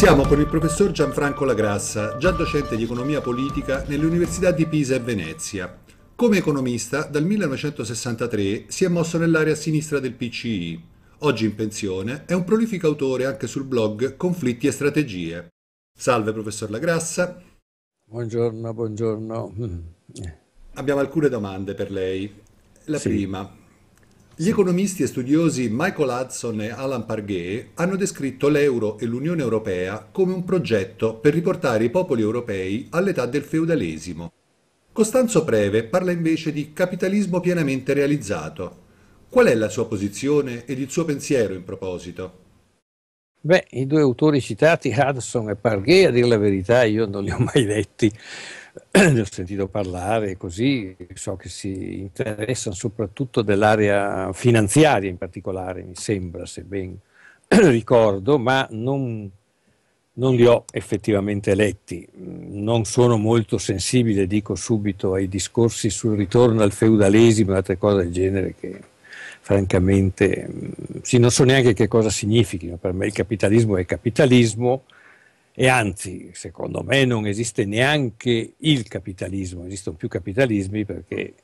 Iniziamo con il professor Gianfranco Lagrassa, già docente di economia politica nelle università di Pisa e Venezia. Come economista, dal 1963 si è mosso nell'area sinistra del PCI. Oggi in pensione, è un prolifico autore anche sul blog Conflitti e strategie. Salve professor Lagrassa. Buongiorno, buongiorno. Abbiamo alcune domande per lei. La sì. prima, gli economisti e studiosi Michael Hudson e Alan Parguet hanno descritto l'euro e l'Unione Europea come un progetto per riportare i popoli europei all'età del feudalesimo. Costanzo Preve parla invece di capitalismo pienamente realizzato. Qual è la sua posizione ed il suo pensiero in proposito? Beh, i due autori citati, Hudson e Parguet, a dire la verità io non li ho mai letti. ne ho sentito parlare così, so che si interessano soprattutto dell'area finanziaria in particolare, mi sembra, se ben ricordo, ma non, non li ho effettivamente letti. Mm, non sono molto sensibile, dico subito, ai discorsi sul ritorno al feudalesimo e altre cose del genere che francamente mm, sì, non so neanche che cosa significhino. Per me il capitalismo è capitalismo e anzi, secondo me, non esiste neanche il capitalismo, esistono più capitalismi perché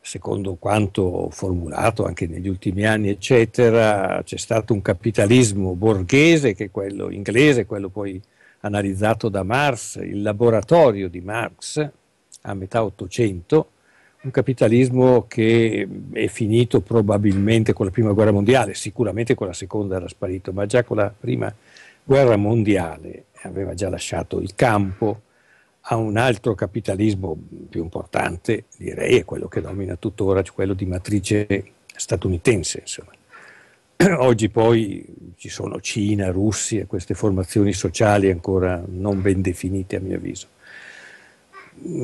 secondo quanto formulato anche negli ultimi anni, eccetera, c'è stato un capitalismo borghese che è quello inglese, quello poi analizzato da Marx, il laboratorio di Marx a metà Ottocento, un capitalismo che è finito probabilmente con la prima guerra mondiale, sicuramente con la seconda era sparito, ma già con la prima guerra guerra mondiale aveva già lasciato il campo a un altro capitalismo più importante, direi, è quello che domina tuttora, cioè quello di matrice statunitense. Insomma. Oggi poi ci sono Cina, Russia, queste formazioni sociali ancora non ben definite a mio avviso.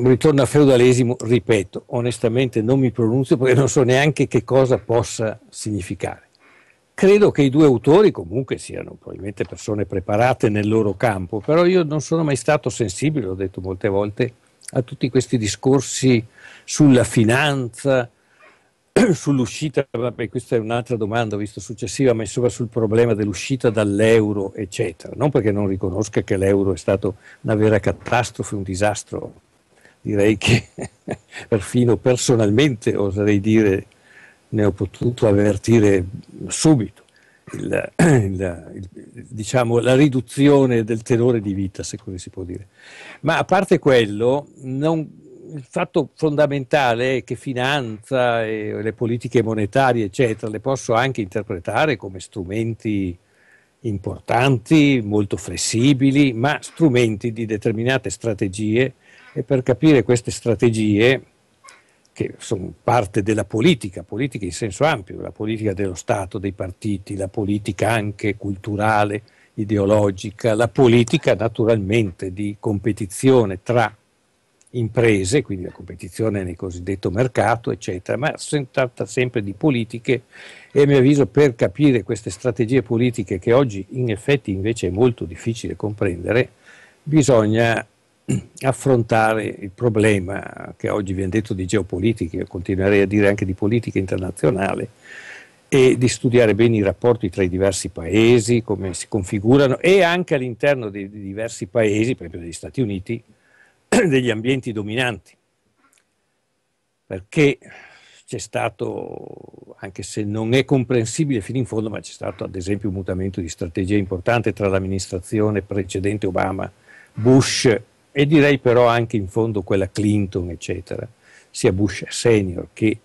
Ritorno al feudalesimo, ripeto, onestamente non mi pronuncio perché non so neanche che cosa possa significare. Credo che i due autori comunque siano probabilmente persone preparate nel loro campo, però io non sono mai stato sensibile, l'ho detto molte volte, a tutti questi discorsi sulla finanza, sull'uscita, vabbè, questa è un'altra domanda, visto successiva, ma insomma sul problema dell'uscita dall'euro, eccetera. Non perché non riconosca che l'euro è stato una vera catastrofe, un disastro, direi che perfino personalmente oserei dire ne ho potuto avvertire subito il, il, il, diciamo, la riduzione del tenore di vita, se così si può dire. Ma a parte quello, non, il fatto fondamentale è che finanza e le politiche monetarie, eccetera, le posso anche interpretare come strumenti importanti, molto flessibili, ma strumenti di determinate strategie e per capire queste strategie che sono parte della politica, politica in senso ampio, la politica dello Stato, dei partiti, la politica anche culturale, ideologica, la politica naturalmente di competizione tra imprese, quindi la competizione nel cosiddetto mercato, eccetera, ma si tratta sempre di politiche e a mio avviso per capire queste strategie politiche che oggi in effetti invece è molto difficile comprendere, bisogna affrontare il problema che oggi viene detto di geopolitica, io continuerei a dire anche di politica internazionale, e di studiare bene i rapporti tra i diversi paesi, come si configurano e anche all'interno dei, dei diversi paesi, per esempio degli Stati Uniti, degli ambienti dominanti. Perché c'è stato, anche se non è comprensibile fino in fondo, ma c'è stato ad esempio un mutamento di strategia importante tra l'amministrazione precedente Obama, Bush e direi però anche in fondo quella Clinton, eccetera, sia Bush senior che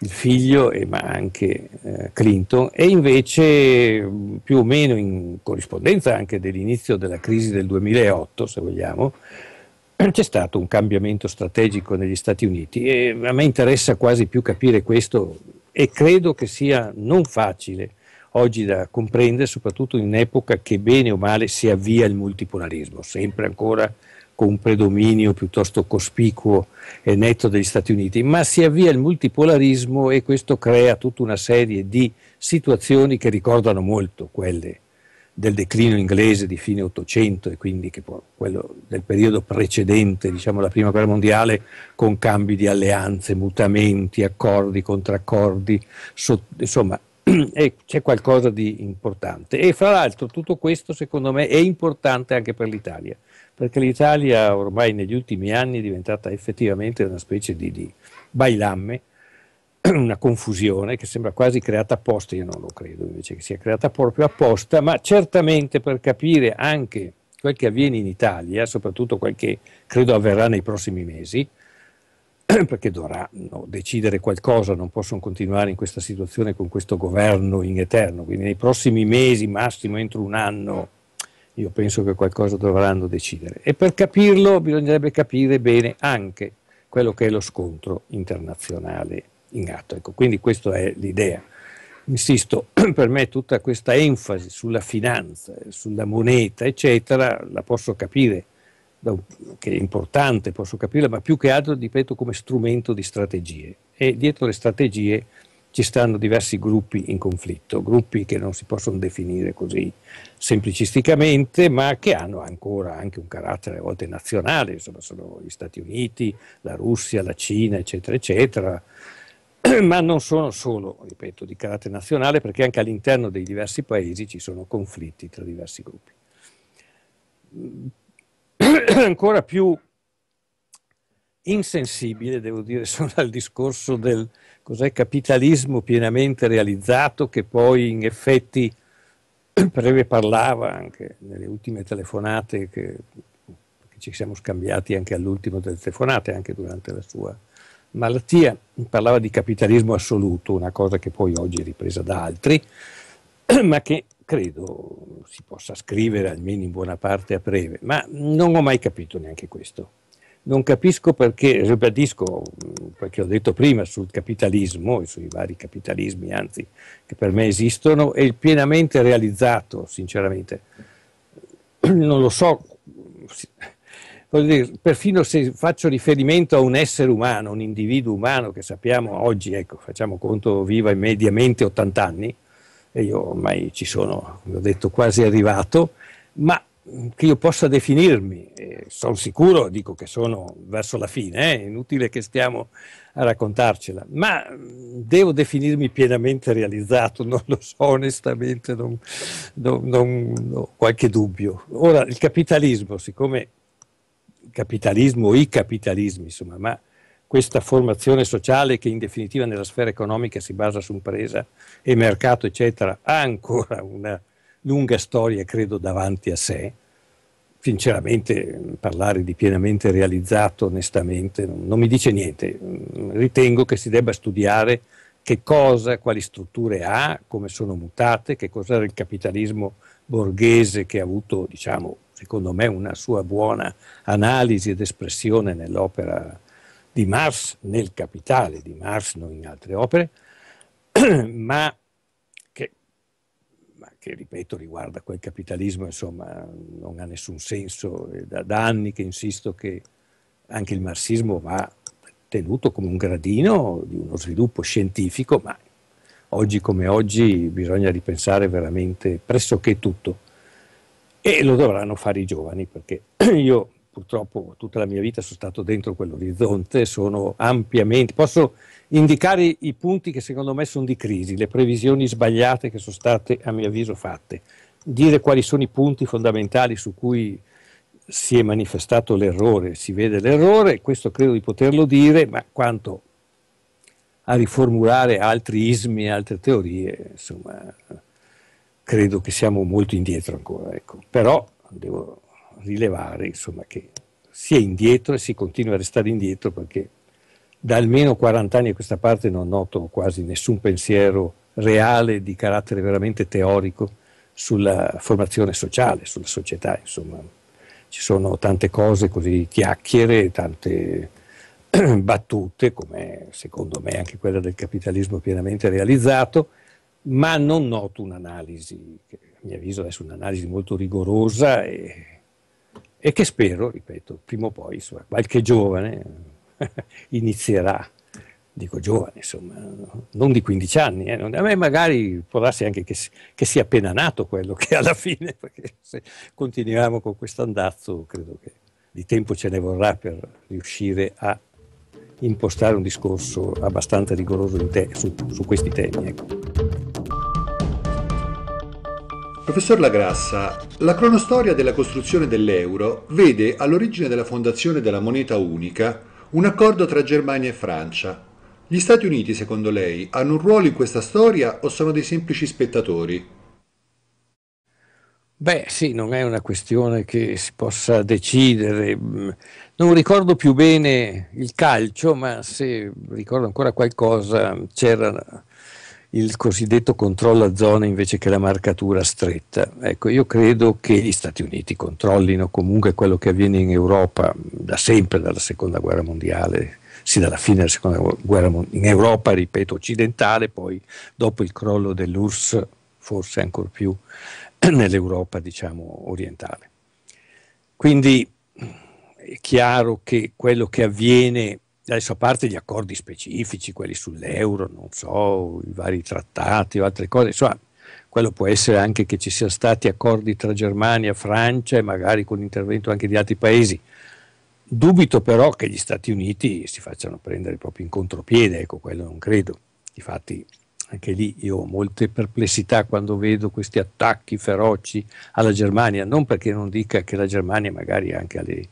il figlio, e, ma anche eh, Clinton, e invece più o meno in corrispondenza anche dell'inizio della crisi del 2008, se vogliamo, c'è stato un cambiamento strategico negli Stati Uniti e a me interessa quasi più capire questo e credo che sia non facile oggi da comprendere, soprattutto in un'epoca che bene o male si avvia il multipolarismo, sempre ancora con un predominio piuttosto cospicuo e netto degli Stati Uniti, ma si avvia il multipolarismo e questo crea tutta una serie di situazioni che ricordano molto quelle del declino inglese di fine Ottocento e quindi quello del periodo precedente, diciamo la prima guerra mondiale, con cambi di alleanze, mutamenti, accordi, contraccordi, so, insomma c'è qualcosa di importante. E fra l'altro tutto questo secondo me è importante anche per l'Italia, perché l'Italia ormai negli ultimi anni è diventata effettivamente una specie di, di bailamme, una confusione che sembra quasi creata apposta, io non lo credo invece che sia creata proprio apposta, ma certamente per capire anche quel che avviene in Italia, soprattutto quel che credo avverrà nei prossimi mesi, perché dovranno decidere qualcosa, non possono continuare in questa situazione con questo governo in eterno, quindi nei prossimi mesi, massimo entro un anno, io penso che qualcosa dovranno decidere. E per capirlo bisognerebbe capire bene anche quello che è lo scontro internazionale in atto. Ecco, quindi questa è l'idea. Insisto, per me tutta questa enfasi sulla finanza, sulla moneta, eccetera, la posso capire, che è importante, posso capirla, ma più che altro, ripeto, come strumento di strategie. E dietro le strategie ci stanno diversi gruppi in conflitto, gruppi che non si possono definire così semplicisticamente, ma che hanno ancora anche un carattere a volte nazionale, insomma sono gli Stati Uniti, la Russia, la Cina, eccetera, eccetera, ma non sono solo, ripeto, di carattere nazionale, perché anche all'interno dei diversi paesi ci sono conflitti tra diversi gruppi. Ancora più insensibile, devo dire, solo al discorso del cos'è capitalismo pienamente realizzato che poi in effetti Preve parlava anche nelle ultime telefonate che, ci siamo scambiati anche all'ultimo delle telefonate, anche durante la sua malattia, parlava di capitalismo assoluto, una cosa che poi oggi è ripresa da altri, ma che credo si possa scrivere almeno in buona parte a breve, ma non ho mai capito neanche questo non capisco perché, ribadisco, perché ho detto prima sul capitalismo, e sui vari capitalismi, anzi, che per me esistono, è pienamente realizzato, sinceramente. Non lo so, voglio dire, perfino se faccio riferimento a un essere umano, un individuo umano che sappiamo oggi, ecco, facciamo conto, viva mediamente 80 anni, e io ormai ci sono, come ho detto, quasi arrivato, ma che io possa definirmi, sono sicuro, dico che sono verso la fine, eh, è eh, inutile che stiamo a raccontarcela, ma devo definirmi pienamente realizzato, non lo so onestamente, non, non, non, ho qualche dubbio. Ora, il capitalismo, siccome il capitalismo, o i capitalismi, insomma, ma questa formazione sociale che in definitiva nella sfera economica si basa su impresa e mercato, eccetera, ha ancora una lunga storia, credo, davanti a sé. Sinceramente, parlare di pienamente realizzato, onestamente, non mi dice niente. Mm, ritengo che si debba studiare che cosa, quali strutture ha, come sono mutate, che cos'era il capitalismo borghese che ha avuto, diciamo, secondo me, una sua buona analisi ed espressione nell'opera di Marx, nel capitale di Marx, non in altre opere, ma che ripeto riguarda quel capitalismo, insomma, non ha nessun senso. Da, da, anni che insisto che anche il marxismo va tenuto come un gradino di uno sviluppo scientifico, ma oggi come oggi bisogna ripensare veramente pressoché tutto. E lo dovranno fare i giovani, perché io purtroppo tutta la mia vita sono stato dentro quell'orizzonte, sono ampiamente, posso indicare i punti che secondo me sono di crisi, le previsioni sbagliate che sono state a mio avviso fatte, dire quali sono i punti fondamentali su cui si è manifestato l'errore, si vede l'errore, questo credo di poterlo dire, ma quanto a riformulare altri ismi e altre teorie, insomma, credo che siamo molto indietro ancora, ecco. però devo rilevare insomma, che si è indietro e si continua a restare indietro perché da almeno 40 anni a questa parte non noto quasi nessun pensiero reale di carattere veramente teorico sulla formazione sociale, sulla società, insomma. Ci sono tante cose così chiacchiere, tante battute, come secondo me anche quella del capitalismo pienamente realizzato, ma non noto un'analisi, che a mio avviso è un'analisi molto rigorosa e e che spero, ripeto, prima o poi insomma, qualche giovane inizierà, dico giovane insomma, non di 15 anni, eh, non, a me magari può darsi anche che, che, sia appena nato quello che alla fine, perché se continuiamo con questo andazzo credo che di tempo ce ne vorrà per riuscire a impostare un discorso abbastanza rigoroso te, su, su, questi temi. Ecco. Professor Lagrassa, la cronostoria della costruzione dell'euro vede all'origine della fondazione della moneta unica un accordo tra Germania e Francia. Gli Stati Uniti, secondo lei, hanno un ruolo in questa storia o sono dei semplici spettatori? Beh sì, non è una questione che si possa decidere. Non ricordo più bene il calcio, ma se ricordo ancora qualcosa c'era il cosiddetto controllo a zone invece che la marcatura stretta. Ecco, io credo che gli Stati Uniti controllino comunque quello che avviene in Europa da sempre, dalla seconda guerra mondiale, sì dalla fine della seconda guerra mondiale, in Europa, ripeto, occidentale, poi dopo il crollo dell'URSS, forse ancora più nell'Europa, diciamo, orientale. Quindi è chiaro che quello che avviene adesso a parte gli accordi specifici, quelli sull'euro, non so, i vari trattati o altre cose, insomma, quello può essere anche che ci siano stati accordi tra Germania, Francia e magari con l'intervento anche di altri paesi. Dubito però che gli Stati Uniti si facciano prendere proprio in contropiede, ecco, quello non credo. Infatti anche lì io ho molte perplessità quando vedo questi attacchi feroci alla Germania, non perché non dica che la Germania magari ha anche le,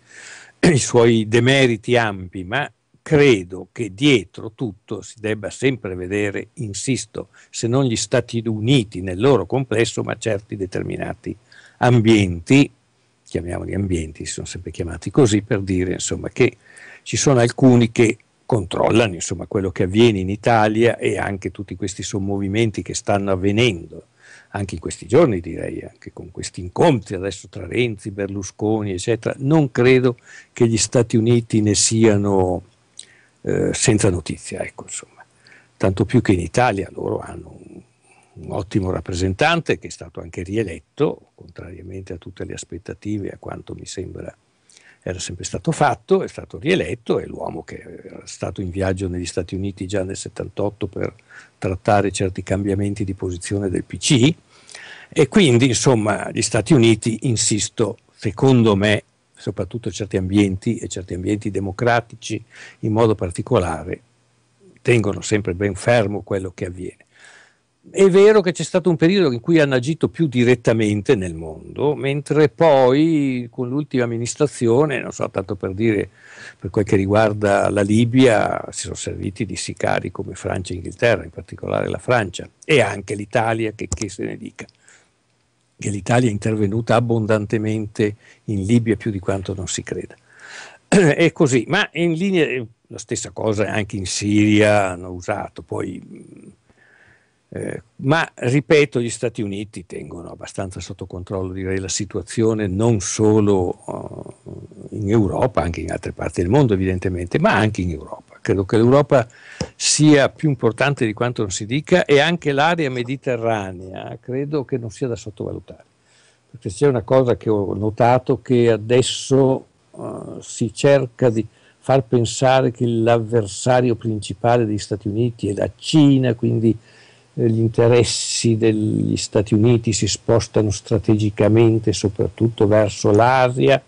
i suoi demeriti ampi, ma credo che dietro tutto si debba sempre vedere, insisto, se non gli Stati Uniti nel loro complesso, ma certi determinati ambienti, chiamiamoli ambienti, si sono sempre chiamati così per dire insomma, che ci sono alcuni che controllano insomma, quello che avviene in Italia e anche tutti questi sommovimenti che stanno avvenendo anche in questi giorni direi, anche con questi incontri adesso tra Renzi, Berlusconi, eccetera, non credo che gli Stati Uniti ne siano eh, senza notizia, ecco, insomma. Tanto più che in Italia loro hanno un, un ottimo rappresentante che è stato anche rieletto, contrariamente a tutte le aspettative, a quanto mi sembra era sempre stato fatto, è stato rieletto, è l'uomo che era stato in viaggio negli Stati Uniti già nel 78 per trattare certi cambiamenti di posizione del PC e quindi insomma gli Stati Uniti, insisto, secondo me soprattutto certi ambienti e certi ambienti democratici in modo particolare tengono sempre ben fermo quello che avviene. È vero che c'è stato un periodo in cui hanno agito più direttamente nel mondo, mentre poi con l'ultima amministrazione, non so, tanto per dire per quel che riguarda la Libia, si sono serviti di sicari come Francia e Inghilterra, in particolare la Francia e anche l'Italia, che, che se ne dica che l'Italia è intervenuta abbondantemente in Libia più di quanto non si creda. è così, ma in linea eh, la stessa cosa anche in Siria hanno usato, poi, eh, ma ripeto, gli Stati Uniti tengono abbastanza sotto controllo direi, la situazione non solo uh, in Europa, anche in altre parti del mondo evidentemente, ma anche in Europa credo che l'Europa sia più importante di quanto non si dica e anche l'area mediterranea credo che non sia da sottovalutare, perché c'è una cosa che ho notato che adesso uh, si cerca di far pensare che l'avversario principale degli Stati Uniti è la Cina, quindi eh, gli interessi degli Stati Uniti si spostano strategicamente soprattutto verso l'Asia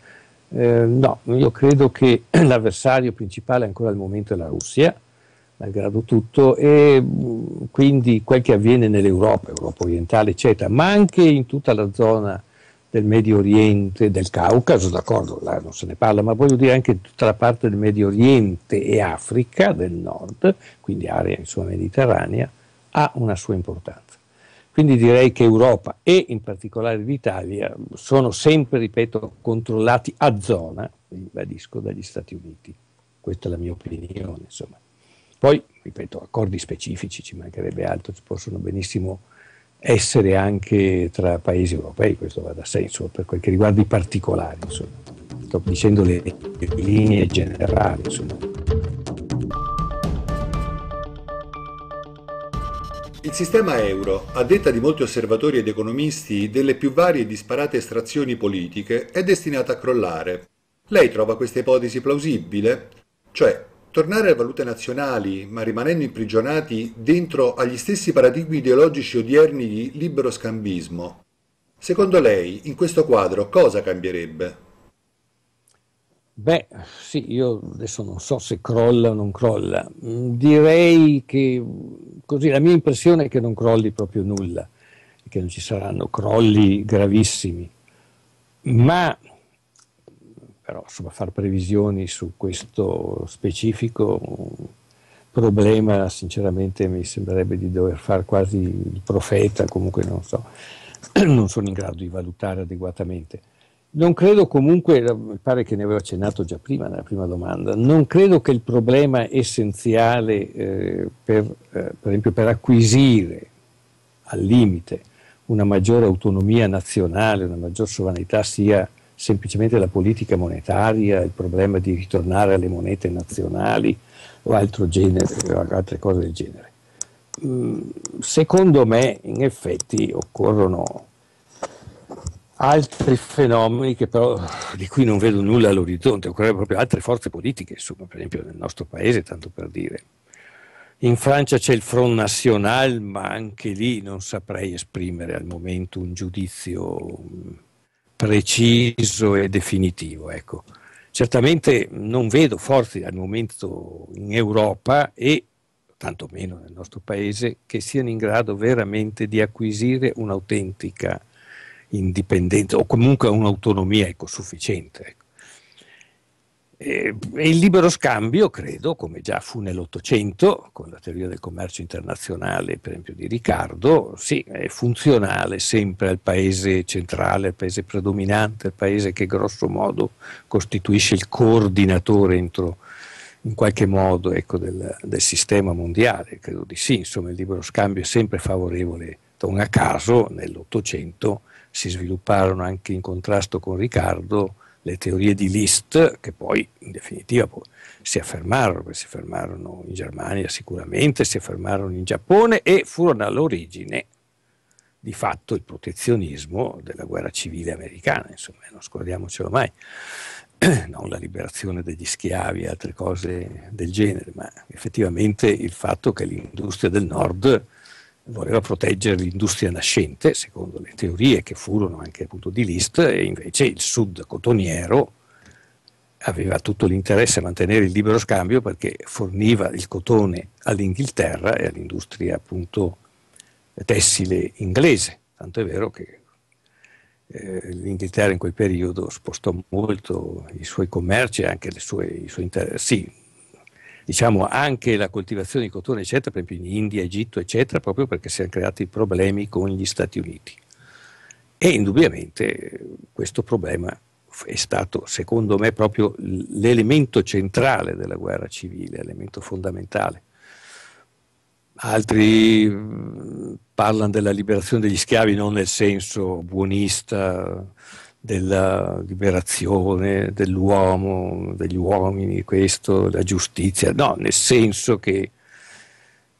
eh, no, io credo che l'avversario principale ancora al momento è la Russia, malgrado tutto, e mm, quindi quel che avviene nell'Europa, Europa orientale, eccetera, ma anche in tutta la zona del Medio Oriente, del Caucaso, d'accordo, là non se ne parla, ma voglio dire anche tutta la parte del Medio Oriente e Africa del Nord, quindi area insomma mediterranea, ha una sua importanza. Quindi direi che Europa e in particolare l'Italia sono sempre, ripeto, controllati a zona, ribadisco, dagli Stati Uniti. Questa è la mia opinione, insomma. Poi, ripeto, accordi specifici, ci mancherebbe altro, ci possono benissimo essere anche tra paesi europei, questo va da senso per quel che riguarda i particolari, insomma. Sto dicendo le linee generali, insomma. Il sistema euro, a detta di molti osservatori ed economisti, delle più varie e disparate estrazioni politiche, è destinato a crollare. Lei trova questa ipotesi plausibile? Cioè, tornare alle valute nazionali, ma rimanendo imprigionati dentro agli stessi paradigmi ideologici odierni di libero scambismo. Secondo lei, in questo quadro, cosa cambierebbe? Beh, sì, io adesso non so se crolla o non crolla. Mm, direi che così la mia impressione è che non crolli proprio nulla, che non ci saranno crolli gravissimi. Ma però insomma fare previsioni su questo specifico mm, problema sinceramente mi sembrerebbe di dover fare quasi il profeta, comunque non so, non sono in grado di valutare adeguatamente. Non credo comunque, mi eh, pare che ne avevo accennato già prima nella prima domanda, non credo che il problema essenziale eh, per, eh, per esempio per acquisire al limite una maggiore autonomia nazionale, una maggior sovranità sia semplicemente la politica monetaria, il problema di ritornare alle monete nazionali o altro genere, eh, altre cose del genere. Mm, secondo me in effetti occorrono altri fenomeni però, di cui non vedo nulla all'orizzonte, occorrono proprio altre forze politiche, insomma, per esempio nel nostro paese, tanto per dire. In Francia c'è il Front National, ma anche lì non saprei esprimere al momento un giudizio mm, preciso e definitivo. Ecco. Certamente non vedo forze al momento in Europa e tantomeno nel nostro paese che siano in grado veramente di acquisire un'autentica indipendenza o comunque un'autonomia ecosufficiente. Ecco. E, e il libero scambio, credo, come già fu nell'Ottocento, con la teoria del commercio internazionale, per esempio di Riccardo, sì, è funzionale sempre al paese centrale, al paese predominante, al paese che grosso modo costituisce il coordinatore entro, in qualche modo ecco, del, del, sistema mondiale, credo di sì, insomma il libero scambio è sempre favorevole, non a caso nell'Ottocento si svilupparono anche in contrasto con Riccardo le teorie di Liszt, che poi in definitiva poi, si affermarono, si affermarono in Germania sicuramente, si affermarono in Giappone e furono all'origine di fatto il protezionismo della guerra civile americana, insomma, non scordiamocelo mai, non la liberazione degli schiavi e altre cose del genere, ma effettivamente il fatto che l'industria del nord voleva proteggere l'industria nascente, secondo le teorie che furono anche appunto di Liszt, e invece il sud cotoniero aveva tutto l'interesse a mantenere il libero scambio perché forniva il cotone all'Inghilterra e all'industria appunto tessile inglese, tanto è vero che eh, l'Inghilterra in quel periodo spostò molto i suoi commerci e anche sue, i suoi interessi, sì, diciamo, anche la coltivazione di cotone, eccetera, per esempio in India, Egitto, eccetera, proprio perché si sono creati problemi con gli Stati Uniti. E indubbiamente eh, questo problema è stato, secondo me, proprio l'elemento centrale della guerra civile, l'elemento fondamentale. Altri mm, parlano della liberazione degli schiavi non nel senso buonista, della liberazione dell'uomo, degli uomini, questo, la giustizia, no, nel senso che,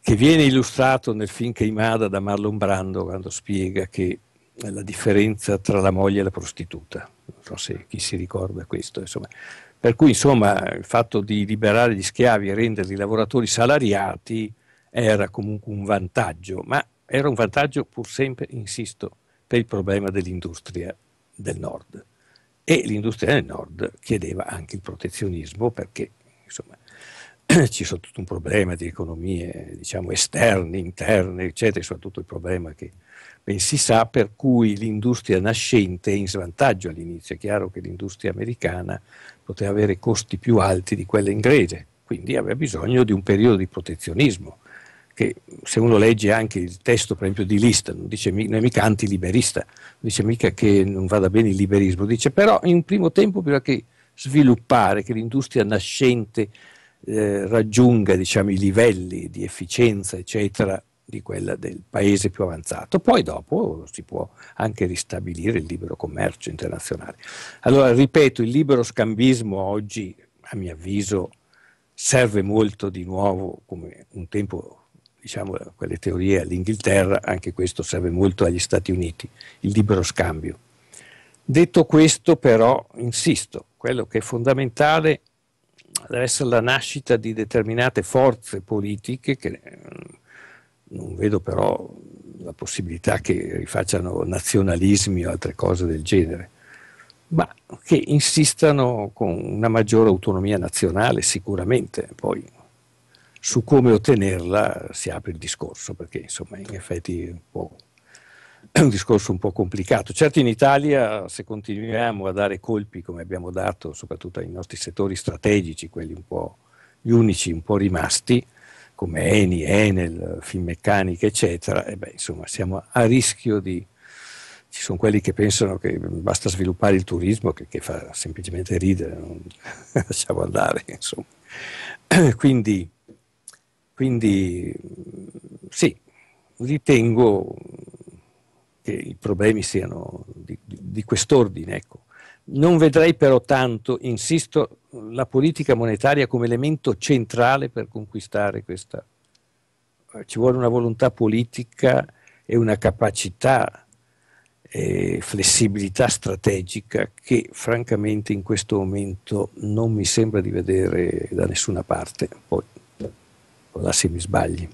che viene illustrato nel film Keimada da Marlon Brando quando spiega che la differenza tra la moglie e la prostituta, non so se chi si ricorda questo, insomma. Per cui insomma il fatto di liberare gli schiavi e renderli lavoratori salariati era comunque un vantaggio, ma era un vantaggio pur sempre, insisto, per il problema dell'industria del nord e l'industria del nord chiedeva anche il protezionismo perché insomma, ci sono tutto un problema di economie diciamo, esterne, interne, eccetera, soprattutto il problema che ben si sa, per cui l'industria nascente è in svantaggio all'inizio. È chiaro che l'industria americana poteva avere costi più alti di quella inglese, quindi aveva bisogno di un periodo di protezionismo che se uno legge anche il testo per esempio di Liszt, non dice non è mica antiliberista, non dice mica che non vada bene il liberismo, dice però in un primo tempo bisogna che sviluppare, che l'industria nascente eh, raggiunga diciamo, i livelli di efficienza, eccetera, di quella del paese più avanzato. Poi dopo si può anche ristabilire il libero commercio internazionale. Allora, ripeto, il libero scambismo oggi, a mio avviso, serve molto di nuovo, come un tempo diciamo, quelle teorie all'Inghilterra, anche questo serve molto agli Stati Uniti, il libero scambio. Detto questo però, insisto, quello che è fondamentale deve essere la nascita di determinate forze politiche che eh, non vedo però la possibilità che rifacciano nazionalismi o altre cose del genere, ma che insistano con una maggiore autonomia nazionale sicuramente, poi su come ottenerla si apre il discorso, perché insomma in effetti è un, è un discorso un po' complicato. Certo in Italia se continuiamo a dare colpi come abbiamo dato soprattutto ai nostri settori strategici, quelli un po' gli unici un po' rimasti, come Eni, Enel, Finmeccanica, eccetera, e beh, insomma siamo a rischio di... Ci sono quelli che pensano che basta sviluppare il turismo, che, che fa semplicemente ridere, non lasciamo andare, insomma. Quindi quindi sì, ritengo che i problemi siano di, di quest'ordine. Ecco. Non vedrei però tanto, insisto, la politica monetaria come elemento centrale per conquistare questa. Eh, ci vuole una volontà politica e una capacità e eh, flessibilità strategica che francamente in questo momento non mi sembra di vedere da nessuna parte. Poi. Ecco, lasci mi sbagli.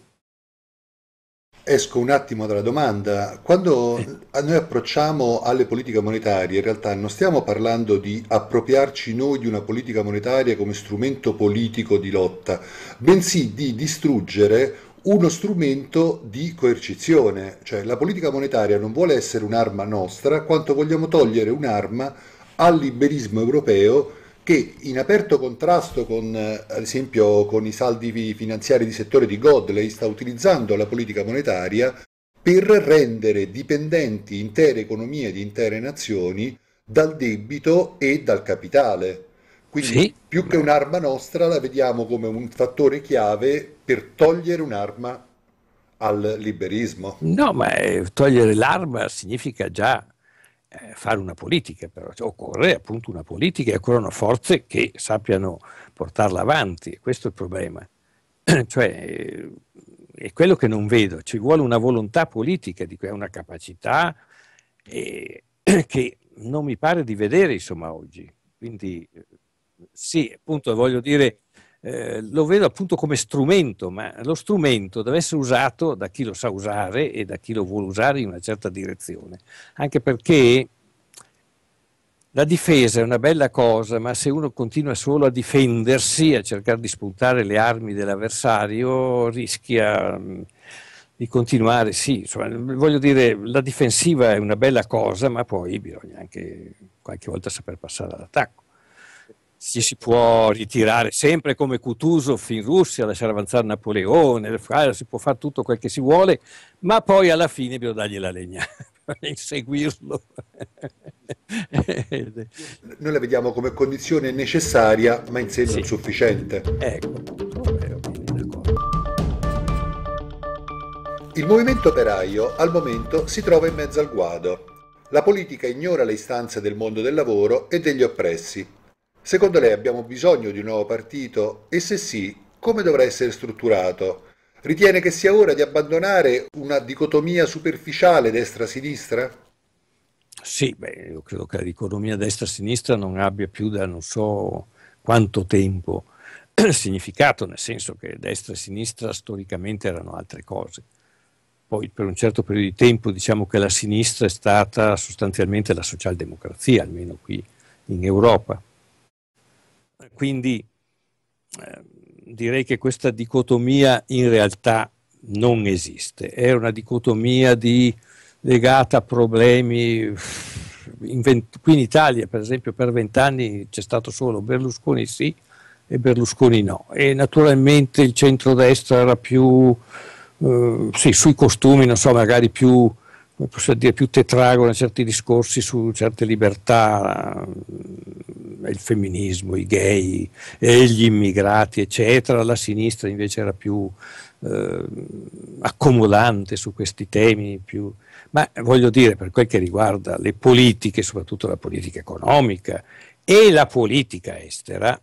Esco un attimo dalla domanda. Quando noi approcciamo alle politiche monetarie, in realtà non stiamo parlando di appropriarci noi di una politica monetaria come strumento politico di lotta, bensì di distruggere uno strumento di coercizione. Cioè la politica monetaria non vuole essere un'arma nostra, quanto vogliamo togliere un'arma al liberismo europeo che in aperto contrasto con, eh, ad esempio, con i saldi finanziari di settore di Godley sta utilizzando la politica monetaria per rendere dipendenti intere economie di intere nazioni dal debito e dal capitale. Quindi sì. più che un'arma nostra la vediamo come un fattore chiave per togliere un'arma al liberismo. No, ma eh, togliere l'arma significa già eh, fare una politica, però cioè, occorre appunto una politica e occorrono forze che sappiano portarla avanti, questo è il problema. cioè, eh, è quello che non vedo, ci vuole una volontà politica, di cui una capacità eh, che non mi pare di vedere insomma oggi. Quindi eh, sì, appunto voglio dire eh, lo vedo appunto come strumento, ma lo strumento deve essere usato da chi lo sa usare e da chi lo vuole usare in una certa direzione, anche perché la difesa è una bella cosa, ma se uno continua solo a difendersi, a cercare di spuntare le armi dell'avversario, rischia mm, di continuare, sì, insomma, voglio dire, la difensiva è una bella cosa, ma poi bisogna anche qualche volta saper passare all'attacco ci si può ritirare sempre come Kutuzov in Russia, lasciare avanzare Napoleone, si può fare tutto quel che si vuole, ma poi alla fine bisogna dargli la legna, inseguirlo. Noi la vediamo come condizione necessaria, ma in sé sì. non sufficiente. Ecco. Il movimento operaio al momento si trova in mezzo al guado. La politica ignora le istanze del mondo del lavoro e degli oppressi, Secondo lei abbiamo bisogno di un nuovo partito e se sì, come dovrà essere strutturato? Ritiene che sia ora di abbandonare una dicotomia superficiale destra-sinistra? Sì, beh, io credo che la dicotomia destra-sinistra non abbia più da non so quanto tempo significato, nel senso che destra e sinistra storicamente erano altre cose. Poi per un certo periodo di tempo diciamo che la sinistra è stata sostanzialmente la socialdemocrazia, almeno qui in Europa. Quindi ehm, direi che questa dicotomia in realtà non esiste, è una dicotomia di, legata a problemi. In, qui in Italia, per esempio, per vent'anni c'è stato solo Berlusconi sì e Berlusconi no. E naturalmente il centrodestra era più eh, sì, sui costumi, non so, magari più come posso dire, più tetragono certi discorsi su certe libertà il femminismo, i gay gli immigrati, eccetera, la sinistra invece era più eh, accomodante su questi temi, più, ma voglio dire per quel che riguarda le politiche, soprattutto la politica economica e la politica estera,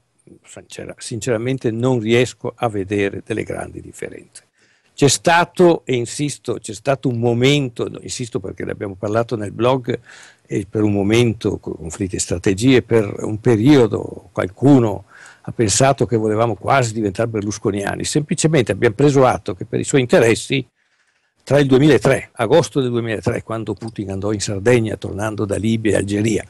sinceramente non riesco a vedere delle grandi differenze. C'è stato, e insisto, c'è stato un momento, insisto perché ne abbiamo parlato nel blog, e per un momento conflitti e strategie, per un periodo qualcuno ha pensato che volevamo quasi diventare berlusconiani, semplicemente abbiamo preso atto che per i suoi interessi tra il 2003, agosto del 2003, quando Putin andò in Sardegna tornando da Libia e Algeria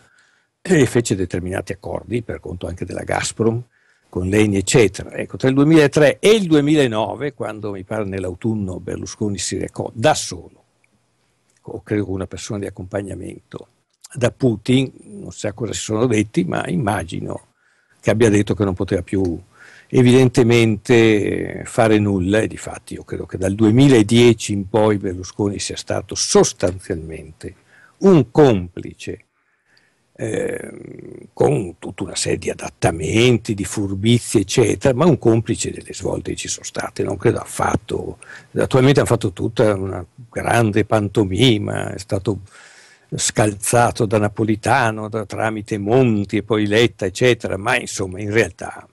e fece determinati accordi per conto anche della Gazprom con Leni eccetera. Ecco, tra il 2003 e il 2009, quando mi pare nell'autunno Berlusconi si recò da solo, o credo con una persona di accompagnamento, da Putin, non so cosa si sono detti, ma immagino che abbia detto che non poteva più evidentemente fare nulla e di fatti io credo che dal 2010 in poi Berlusconi sia stato sostanzialmente un complice ehm, con tutta una serie di adattamenti, di furbizie eccetera, ma un complice delle svolte che ci sono state, non credo affatto, attualmente hanno fatto tutta una grande pantomima, è stato scalzato da Napolitano da, tramite Monti e poi Letta, eccetera, ma insomma in realtà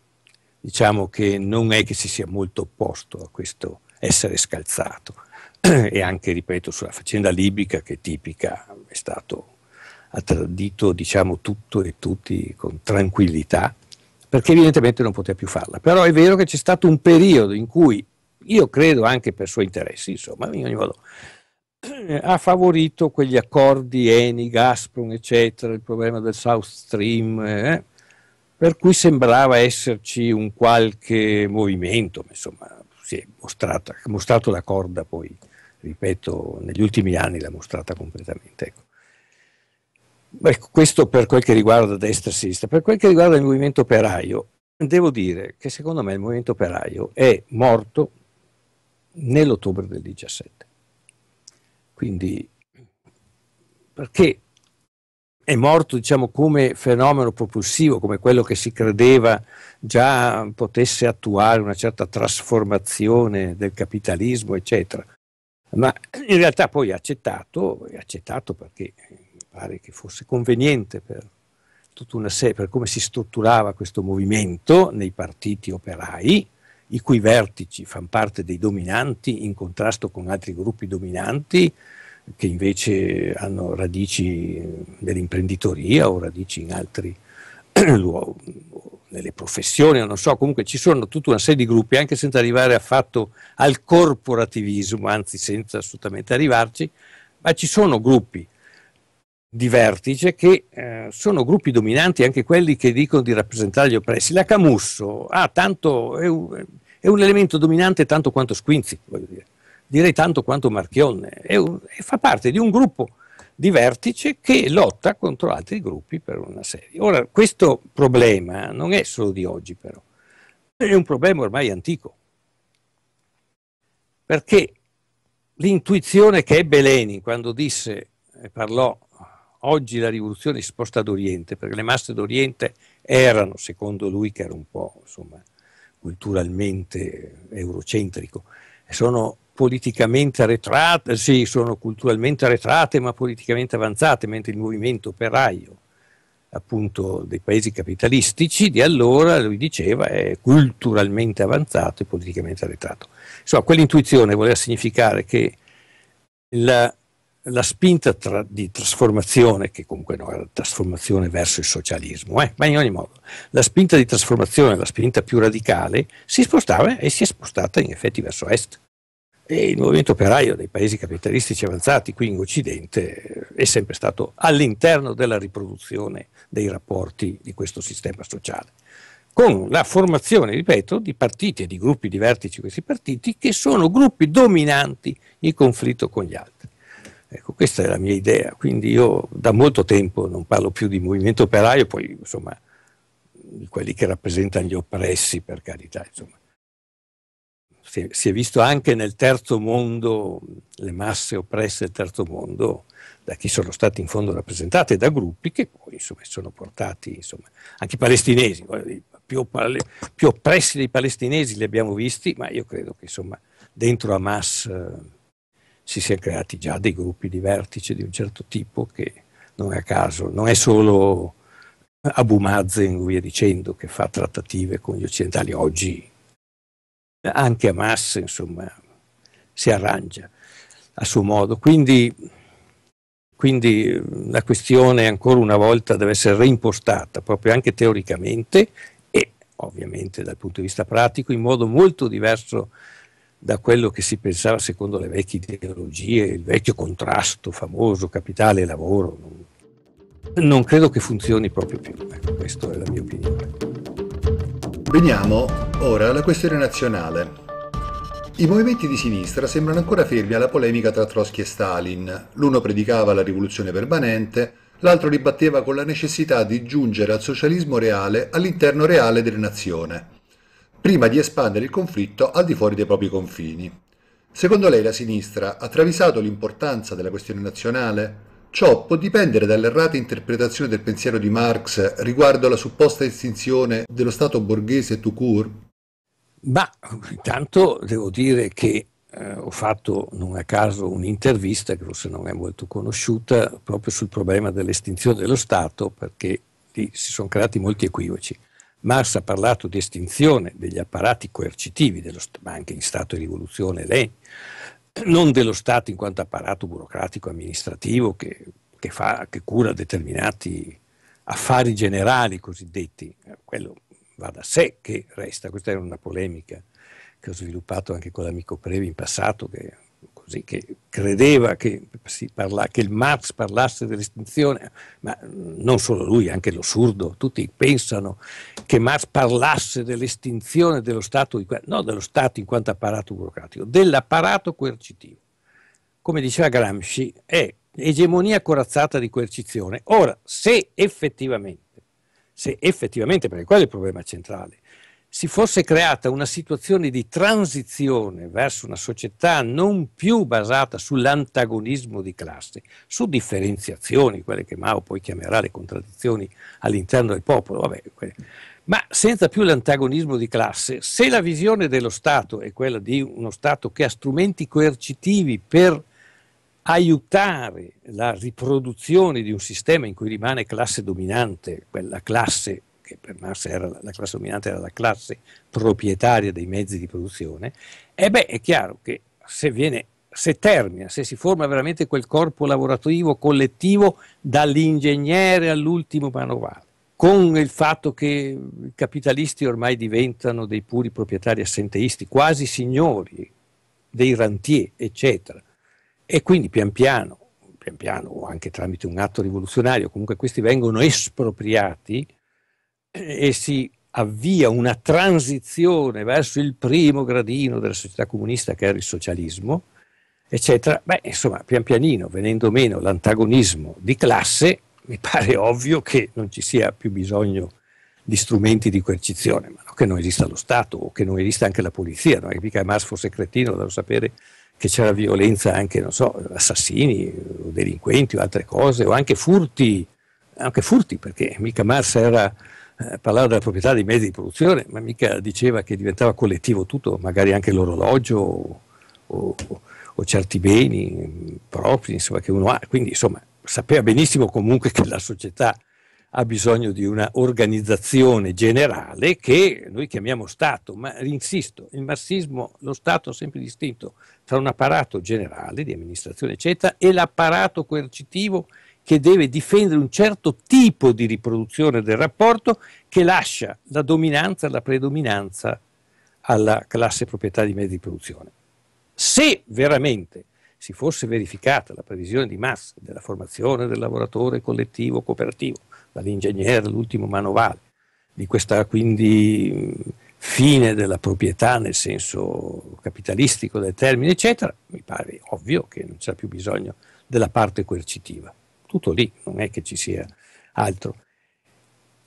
diciamo che non è che si sia molto opposto a questo essere scalzato e anche, ripeto, sulla faccenda libica che è tipica, è stato ha tradito diciamo tutto e tutti con tranquillità perché evidentemente non poteva più farla. Però è vero che c'è stato un periodo in cui io credo anche per suoi interessi, insomma, in ogni modo ha favorito quegli accordi Eni, Gazprom, eccetera, il problema del South Stream, eh, per cui sembrava esserci un qualche movimento, ma insomma, si è mostrata, mostrato la corda poi, ripeto, negli ultimi anni l'ha mostrata completamente. Ecco. Ecco, questo per quel che riguarda destra e sinistra. Per quel che riguarda il movimento operaio, devo dire che secondo me il movimento operaio è morto nell'ottobre del 17 quindi, perché è morto diciamo, come fenomeno propulsivo, come quello che si credeva già potesse attuare una certa trasformazione del capitalismo, eccetera. Ma in realtà poi ha accettato, è accettato perché pare che fosse conveniente per tutta una serie, per come si strutturava questo movimento nei partiti operai, i cui vertici fanno parte dei dominanti in contrasto con altri gruppi dominanti che invece hanno radici nell'imprenditoria o radici in altri luoghi, nelle professioni, non so, comunque ci sono tutta una serie di gruppi, anche senza arrivare affatto al corporativismo, anzi senza assolutamente arrivarci, ma ci sono gruppi di vertice che eh, sono gruppi dominanti anche quelli che dicono di rappresentare gli oppressi. La Camusso ah, tanto, è, un, è, un, elemento dominante tanto quanto Squinzi, voglio dire. direi tanto quanto Marchionne, è un, è, fa parte di un gruppo di vertice che lotta contro altri gruppi per una serie. Ora, questo problema non è solo di oggi però, è un problema ormai antico, perché l'intuizione che ebbe Lenin quando disse e parlò oggi la rivoluzione si sposta ad Oriente, perché le masse d'Oriente erano, secondo lui, che era un po' insomma, culturalmente eurocentrico, sono politicamente arretrate, sì, sono culturalmente arretrate, ma politicamente avanzate, mentre il movimento operaio, appunto, dei paesi capitalistici di allora, lui diceva, è culturalmente avanzato e politicamente arretrato. Insomma, quell'intuizione voleva significare che la la spinta tra, di trasformazione, che comunque non era trasformazione verso il socialismo, eh, ma in ogni modo, la spinta di trasformazione, la spinta più radicale, si spostava e si è spostata in effetti verso est. E il movimento operaio dei paesi capitalistici avanzati qui in Occidente eh, è sempre stato all'interno della riproduzione dei rapporti di questo sistema sociale con la formazione, ripeto, di partiti e di gruppi di vertici questi partiti che sono gruppi dominanti in conflitto con gli altri. Ecco, questa è la mia idea. Quindi io da molto tempo non parlo più di movimento operaio, poi insomma di quelli che rappresentano gli oppressi, per carità. Insomma. Si, è, si è visto anche nel terzo mondo, le masse oppresse del terzo mondo, da chi sono stati in fondo rappresentate da gruppi che poi insomma, sono portati, insomma, anche i palestinesi, più, più oppressi dei palestinesi li abbiamo visti, ma io credo che insomma, dentro Hamas eh, si siano creati già dei gruppi di vertice di un certo tipo che non è a caso, non è solo Abu Mazen, via dicendo, che fa trattative con gli occidentali oggi, anche a massa insomma, si arrangia a suo modo. Quindi, quindi eh, la questione ancora una volta deve essere reimpostata proprio anche teoricamente e ovviamente dal punto di vista pratico in modo molto diverso da quello che si pensava secondo le vecchie ideologie, il vecchio contrasto famoso capitale e lavoro. Non credo che funzioni proprio più, ecco, questa è la mia opinione. Veniamo ora alla questione nazionale. I movimenti di sinistra sembrano ancora fermi alla polemica tra Trotsky e Stalin. L'uno predicava la rivoluzione permanente, l'altro ribatteva con la necessità di giungere al socialismo reale all'interno reale della nazione prima di espandere il conflitto al di fuori dei propri confini. Secondo lei la sinistra ha travisato l'importanza della questione nazionale? Ciò può dipendere dall'errata interpretazione del pensiero di Marx riguardo alla supposta estinzione dello Stato borghese tout court? Ma intanto devo dire che eh, ho fatto non a caso un'intervista che forse non è molto conosciuta proprio sul problema dell'estinzione dello Stato perché lì si sono creati molti equivoci. Marx ha parlato di estinzione degli apparati coercitivi, dello, ma anche in stato di rivoluzione lei, non dello Stato in quanto apparato burocratico amministrativo che, che, fa, che cura determinati affari generali cosiddetti, quello va da sé che resta, questa era una polemica che ho sviluppato anche con l'amico Previ in passato, che così, che credeva che, parla, che, il Marx parlasse dell'estinzione, ma non solo lui, anche lo surdo, tutti pensano che Marx parlasse dell'estinzione dello Stato, no dello Stato in quanto apparato burocratico, dell'apparato coercitivo. Come diceva Gramsci, è egemonia corazzata di coercizione. Ora, se effettivamente, se effettivamente, perché quello è il problema centrale, si fosse creata una situazione di transizione verso una società non più basata sull'antagonismo di classe, su differenziazioni, quelle che Mao poi chiamerà le contraddizioni all'interno del popolo, vabbè, ma senza più l'antagonismo di classe, se la visione dello Stato è quella di uno Stato che ha strumenti coercitivi per aiutare la riproduzione di un sistema in cui rimane classe dominante, quella classe che per Marx era la classe dominante, era la classe proprietaria dei mezzi di produzione, e beh, è chiaro che se viene se termina, se si forma veramente quel corpo lavorativo collettivo dall'ingegnere all'ultimo manovale, con il fatto che i capitalisti ormai diventano dei puri proprietari assenteisti, quasi signori dei rantier, eccetera. E quindi pian piano, pian piano, o anche tramite un atto rivoluzionario, comunque questi vengono espropriati e si avvia una transizione verso il primo gradino della società comunista che era il socialismo, eccetera, beh, insomma, pian pianino, venendo meno l'antagonismo di classe, mi pare ovvio che non ci sia più bisogno di strumenti di coercizione, ma no, che non esista lo Stato o che non esista anche la polizia, non è che mica Mars fosse cretino da sapere che c'era violenza anche, non so, assassini o delinquenti o altre cose, o anche furti, anche furti perché mica Mars era eh, parlava della proprietà dei mezzi di produzione, ma mica diceva che diventava collettivo tutto, magari anche l'orologio o, o, o certi beni propri insomma, che uno ha. Quindi insomma sapeva benissimo comunque che la società ha bisogno di una organizzazione generale che noi chiamiamo Stato, ma insisto, il marxismo, lo Stato ha sempre distinto tra un apparato generale di amministrazione eccetera e l'apparato coercitivo che deve difendere un certo tipo di riproduzione del rapporto che lascia la dominanza, la predominanza alla classe proprietà di mezzi di produzione. Se veramente si fosse verificata la previsione di massa della formazione del lavoratore collettivo cooperativo, dall'ingegnere all'ultimo manovale, di questa quindi fine della proprietà nel senso capitalistico del termine, eccetera, mi pare ovvio che non c'è più bisogno della parte coercitiva tutto lì, non è che ci sia altro.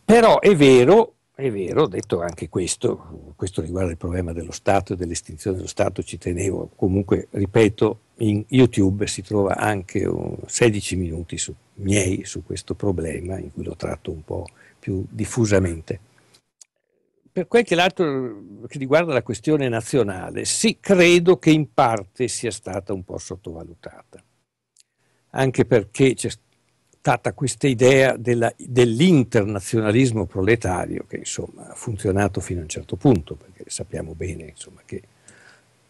Però è vero, è vero, ho detto anche questo, questo riguarda il problema dello Stato e dell'estinzione dello Stato, ci tenevo, comunque ripeto, in YouTube si trova anche 16 minuti su, miei su questo problema, in cui lo tratto un po' più diffusamente. Per quel che, che riguarda la questione nazionale, sì, credo che in parte sia stata un po' sottovalutata, anche perché c'è stato adottata questa idea della, dell'internazionalismo proletario che insomma ha funzionato fino a un certo punto, perché sappiamo bene insomma, che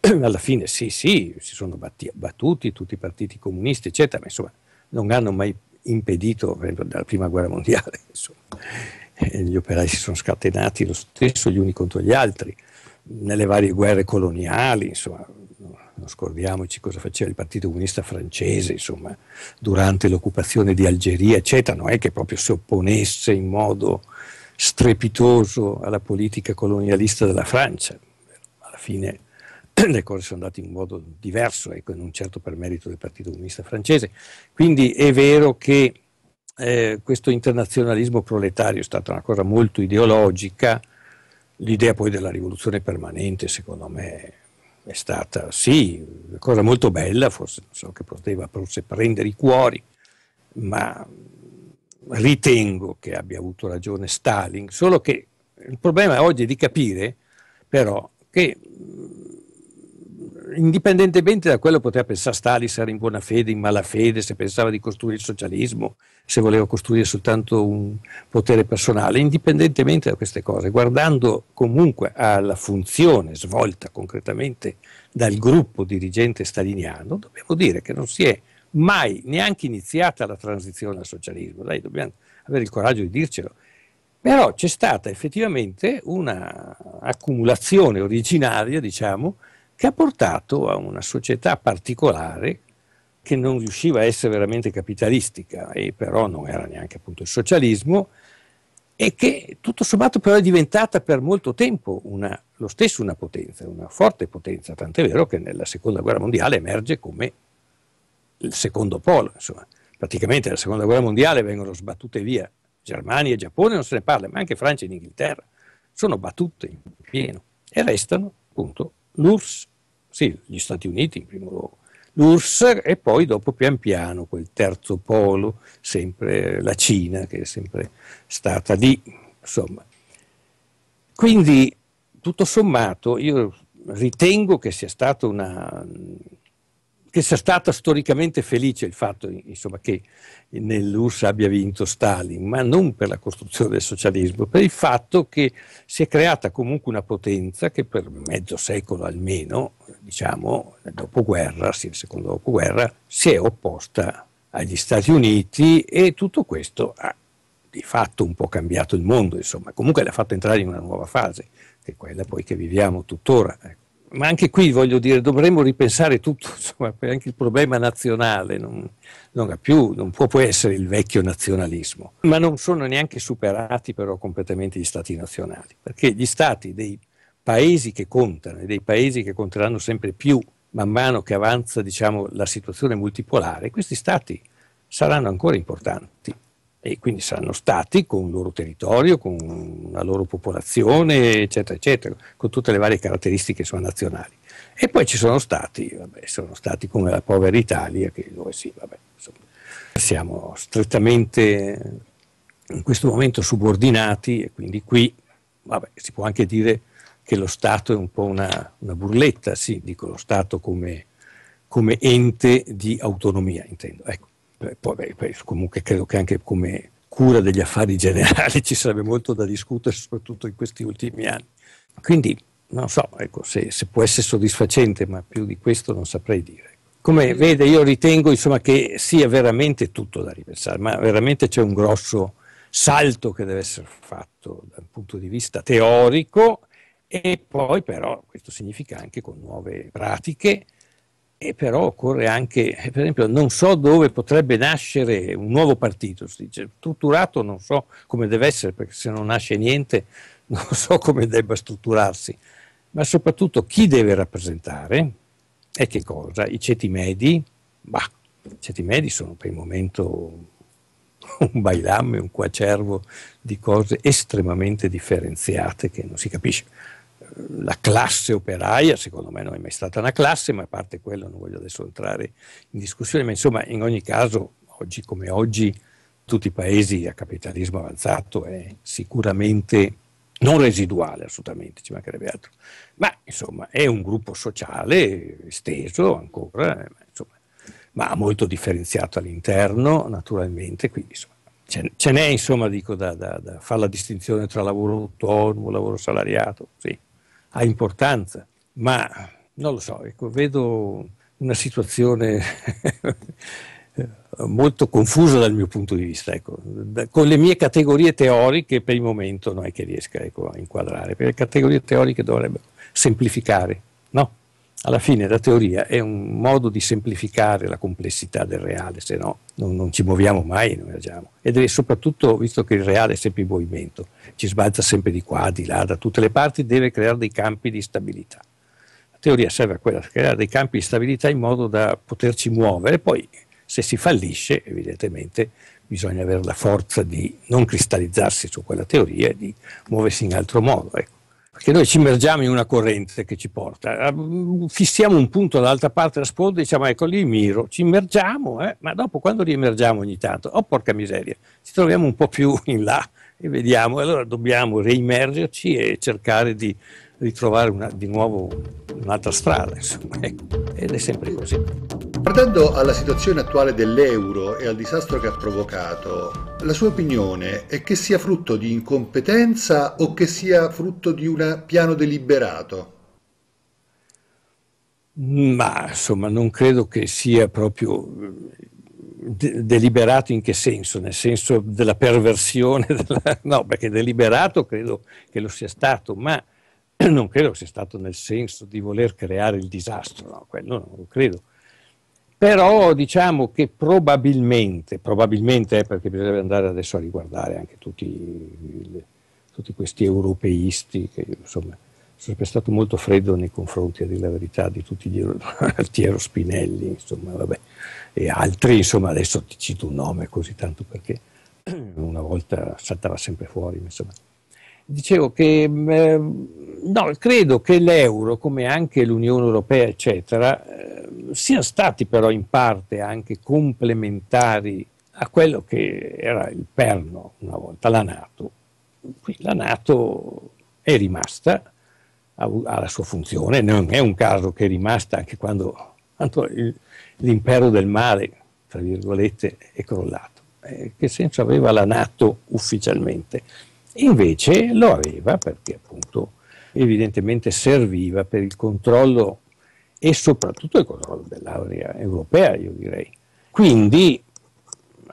alla fine sì, sì, si sono batti, battuti tutti i partiti comunisti, eccetera, ma insomma non hanno mai impedito, per esempio, dalla prima guerra mondiale, insomma, eh, gli operai si sono scatenati lo stesso gli uni contro gli altri, nelle varie guerre coloniali, insomma, non scordiamoci cosa faceva il Partito Comunista francese, insomma, durante l'occupazione di Algeria, eccetera, non è che proprio si opponesse in modo strepitoso alla politica colonialista della Francia, alla fine le cose sono andate in modo diverso, ecco, non certo per merito del Partito Comunista francese. Quindi è vero che eh, questo internazionalismo proletario è stata una cosa molto ideologica, l'idea poi della rivoluzione permanente secondo me è stata sì una cosa molto bella, forse non so che poteva forse prendere i cuori, ma ritengo che abbia avuto ragione Stalin, solo che il problema oggi è di capire però che indipendentemente da quello poteva pensare Stalin se era in buona fede, in mala fede, se pensava di costruire il socialismo, se voleva costruire soltanto un potere personale, indipendentemente da queste cose, guardando comunque alla funzione svolta concretamente dal gruppo dirigente staliniano, dobbiamo dire che non si è mai neanche iniziata la transizione al socialismo, dai, dobbiamo avere il coraggio di dircelo. Però c'è stata effettivamente una accumulazione originaria, diciamo, che ha portato a una società particolare che non riusciva a essere veramente capitalistica e però non era neanche appunto il socialismo e che tutto sommato però è diventata per molto tempo una, lo stesso una potenza, una forte potenza, tant'è vero che nella seconda guerra mondiale emerge come il secondo polo, insomma. praticamente nella seconda guerra mondiale vengono sbattute via Germania e Giappone, non se ne parla, ma anche Francia ed Inghilterra, sono battute in pieno e restano appunto l'URSS sì, gli Stati Uniti in primo luogo, l'URSS e poi dopo pian piano quel terzo polo, sempre la Cina che è sempre stata lì, insomma. Quindi tutto sommato io ritengo che sia stata una che sia stata storicamente felice il fatto insomma, che nell'URSS abbia vinto Stalin, ma non per la costruzione del socialismo, per il fatto che si è creata comunque una potenza che per mezzo secolo almeno diciamo, nel dopoguerra, sì, il secondo dopoguerra, si è opposta agli Stati Uniti e tutto questo ha di fatto un po' cambiato il mondo, insomma, comunque l'ha fatto entrare in una nuova fase, che è quella poi che viviamo tuttora. Ecco. Ma anche qui voglio dire, dovremmo ripensare tutto, insomma, anche il problema nazionale non, non, più, non può poi essere il vecchio nazionalismo, ma non sono neanche superati però completamente gli stati nazionali, perché gli stati dei paesi che contano e dei paesi che conteranno sempre più man mano che avanza diciamo, la situazione multipolare, questi stati saranno ancora importanti e quindi saranno stati con il loro territorio, con la loro popolazione, eccetera, eccetera, con tutte le varie caratteristiche sono nazionali. E poi ci sono stati, vabbè, sono stati come la povera Italia, che dove sì, vabbè, insomma, siamo strettamente in questo momento subordinati e quindi qui vabbè, si può anche dire che lo Stato è un po' una, una burletta, sì, dico lo Stato come, come ente di autonomia, intendo. Ecco, eh, poi, beh, comunque credo che anche come cura degli affari generali ci sarebbe molto da discutere, soprattutto in questi ultimi anni. Quindi non so ecco, se, se, può essere soddisfacente, ma più di questo non saprei dire. Come vede, io ritengo insomma, che sia veramente tutto da ripensare, ma veramente c'è un grosso salto che deve essere fatto dal punto di vista teorico e poi però questo significa anche con nuove pratiche e però occorre anche, per esempio, non so dove potrebbe nascere un nuovo partito, si dice strutturato non so come deve essere perché se non nasce niente non so come debba strutturarsi, ma soprattutto chi deve rappresentare e che cosa, i ceti medi, bah, i ceti medi sono per il momento un bailamme, un quacervo di cose estremamente differenziate che non si capisce la classe operaia, secondo me non è mai stata una classe, ma a parte quello non voglio adesso entrare in discussione, ma insomma in ogni caso, oggi come oggi, tutti i paesi a capitalismo avanzato è sicuramente non residuale, assolutamente, ci mancherebbe altro, ma insomma è un gruppo sociale esteso ancora, eh, ma, insomma, ma molto differenziato all'interno naturalmente, quindi insomma ce n'è insomma dico da, da, da fare la distinzione tra lavoro autonomo, lavoro salariato, sì ha importanza, ma non lo so, ecco, vedo una situazione molto confusa dal mio punto di vista, ecco. con le mie categorie teoriche per il momento non è che riesca ecco, a inquadrare, perché le categorie teoriche dovrebbero semplificare, no? alla fine la teoria è un modo di semplificare la complessità del reale, se no non, non ci muoviamo mai, e non agiamo. Ed è soprattutto, visto che il reale è sempre in movimento, ci sbalza sempre di qua, di là, da tutte le parti, deve creare dei campi di stabilità. La teoria serve a quella, creare dei campi di stabilità in modo da poterci muovere, poi se si fallisce, evidentemente, bisogna avere la forza di non cristallizzarsi su quella teoria e di muoversi in altro modo. Ecco che noi ci immergiamo in una corrente che ci porta, ah, mm, fissiamo un punto dall'altra parte della sponda e diciamo ecco lì miro, ci immergiamo, eh? ma dopo quando riemergiamo ogni tanto, oh porca miseria, ci troviamo un po' più in là e vediamo, allora dobbiamo reimmergerci e cercare di ritrovare una, di nuovo un'altra strada, insomma, ecco. ed è sempre così. Guardando alla situazione attuale dell'euro e al disastro che ha provocato, la sua opinione è che sia frutto di incompetenza o che sia frutto di un piano deliberato? Ma insomma, non credo che sia proprio eh, de- deliberato in che senso? Nel senso della perversione? Della... No, perché deliberato credo che lo sia stato, ma non credo sia stato nel senso di voler creare il disastro, no, quello non lo credo. Però diciamo che probabilmente, probabilmente è eh, perché bisogna andare adesso a riguardare anche tutti, tutti questi europeisti che insomma sono sempre stato molto freddo nei confronti, a dire la verità, di tutti gli Altiero Spinelli, insomma, vabbè, e altri, insomma, adesso ti cito un nome così tanto perché una volta saltava sempre fuori, insomma dicevo che eh, no, credo che l'euro, come anche l'Unione Europea, eccetera, eh, siano stati però in parte anche complementari a quello che era il perno una volta, la Nato. Qui la Nato è rimasta, ha, ha la sua funzione, non è un caso che è rimasta anche quando il, l'impero del mare, tra virgolette, è crollato. Eh, che senso aveva la Nato ufficialmente? Invece lo aveva perché appunto evidentemente serviva per il controllo e soprattutto il controllo dell'area europea, io direi. Quindi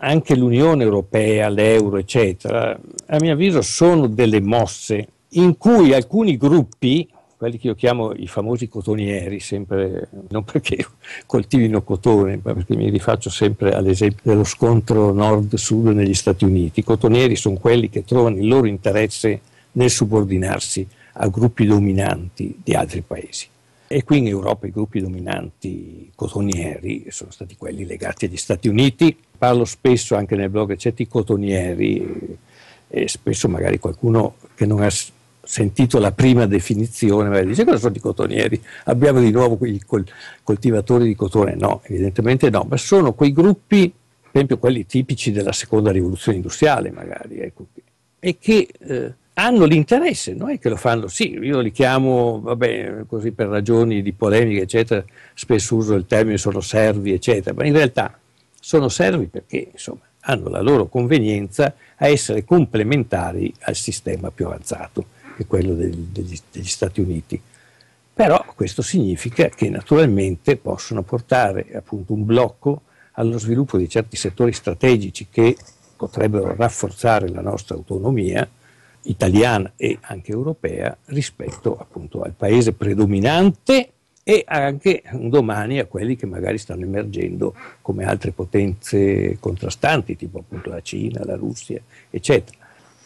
anche l'Unione Europea, l'euro, eccetera, a mio avviso sono delle mosse in cui alcuni gruppi quelli che io chiamo i famosi cotonieri, sempre, non perché coltivino cotone, ma perché mi rifaccio sempre all'esempio dello scontro nord-sud negli Stati Uniti. I cotonieri sono quelli che trovano il loro interesse nel subordinarsi a gruppi dominanti di altri paesi. E qui in Europa i gruppi dominanti cotonieri sono stati quelli legati agli Stati Uniti. Parlo spesso anche nel blog, certi cotonieri, e spesso magari qualcuno che non ha sentito la prima definizione, ma dice cosa sono i cotonieri? Abbiamo di nuovo quei col- coltivatori di cotone? No, evidentemente no, ma sono quei gruppi, per esempio quelli tipici della seconda rivoluzione industriale magari, ecco, e che eh, hanno l'interesse, non è che lo fanno, sì, io li chiamo, vabbè, così per ragioni di polemica, eccetera, spesso uso il termine sono servi, eccetera, ma in realtà sono servi perché, insomma, hanno la loro convenienza a essere complementari al sistema più avanzato che quello degli, degli, degli Stati Uniti. Però questo significa che naturalmente possono portare appunto un blocco allo sviluppo di certi settori strategici che potrebbero rafforzare la nostra autonomia italiana e anche europea rispetto appunto al paese predominante e anche un domani a quelli che magari stanno emergendo come altre potenze contrastanti, tipo appunto la Cina, la Russia, eccetera.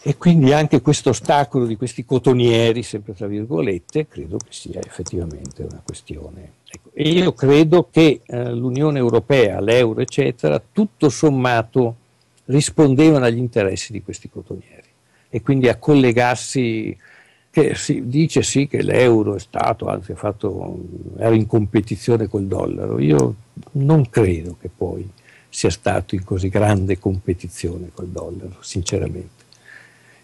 E quindi anche questo ostacolo di questi cotonieri, sempre tra virgolette, credo che sia effettivamente una questione. Ecco. E io credo che eh, l'Unione Europea, l'euro, eccetera, tutto sommato rispondevano agli interessi di questi cotonieri e quindi a collegarsi che si dice sì che l'euro è stato, anzi fatto, era in competizione col dollaro, io non credo che poi sia stato in così grande competizione col dollaro, sinceramente.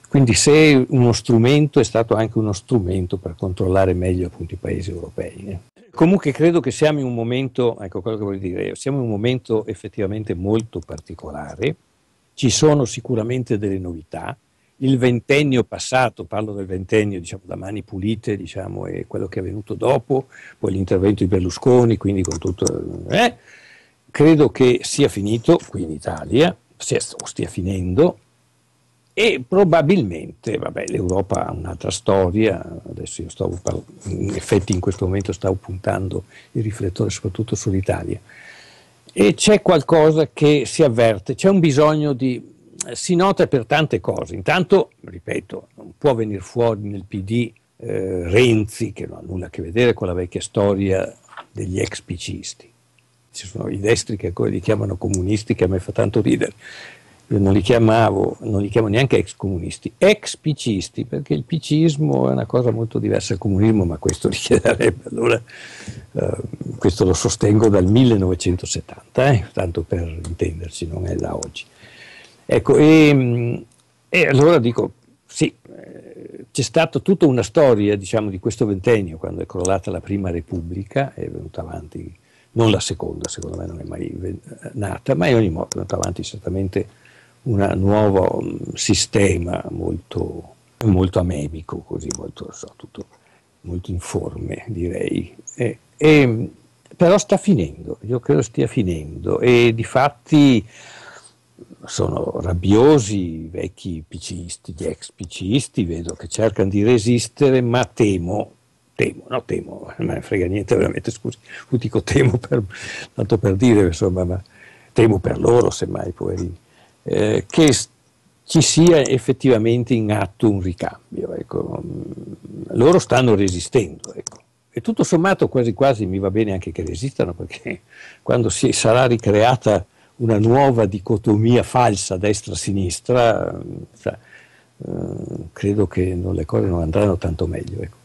Quindi se uno strumento è stato anche uno strumento per controllare meglio appunto, i paesi europei. Eh. Comunque credo che siamo in un momento, ecco quello che voglio dire siamo in un momento effettivamente molto particolare, ci sono sicuramente delle novità, il ventennio passato, parlo del ventennio diciamo, da mani pulite diciamo, e quello che è venuto dopo, poi l'intervento di Berlusconi, quindi con tutto... Eh, credo che sia finito qui in Italia, stia, o stia finendo, e probabilmente, vabbè, l'Europa ha un'altra storia, adesso io stavo parlo, in effetti in questo momento stavo puntando il riflettore soprattutto sull'Italia, e c'è qualcosa che si avverte, c'è un bisogno di, si nota per tante cose, intanto, ripeto, non può venire fuori nel PD eh, Renzi, che non ha nulla a che vedere con la vecchia storia degli ex picisti, ci sono i destri che ancora li chiamano comunisti, che a me fa tanto ridere, io non li chiamavo, non li chiamo neanche ex comunisti, ex picisti, perché il picismo è una cosa molto diversa dal comunismo, ma questo richiederebbe allora, eh, questo lo sostengo dal 1970, eh, tanto per intenderci, non è da oggi. Ecco, e, ehm, e allora dico, sì, eh, c'è stata tutta una storia diciamo, di questo ventennio, quando è crollata la prima Repubblica, è venuta avanti, non la seconda, secondo me non è mai nata, ma in ogni modo è venuta avanti certamente un nuovo mm, sistema molto, molto anemico, così molto, so, tutto, molto informe direi. E, e, mm, però sta finendo, io credo stia finendo e di fatti sono rabbiosi i vecchi picisti, gli ex picisti, vedo che cercano di resistere, ma temo, temo, no temo, non me frega niente veramente, scusi, dico temo per, tanto per dire, insomma, ma temo per loro semmai, poverini eh, che ci sia effettivamente in atto un ricambio. Ecco. Loro stanno resistendo. Ecco. E tutto sommato quasi quasi mi va bene anche che resistano, perché quando si sarà ricreata una nuova dicotomia falsa destra-sinistra, eh, cioè, eh, credo che non, le cose non andranno tanto meglio. Ecco.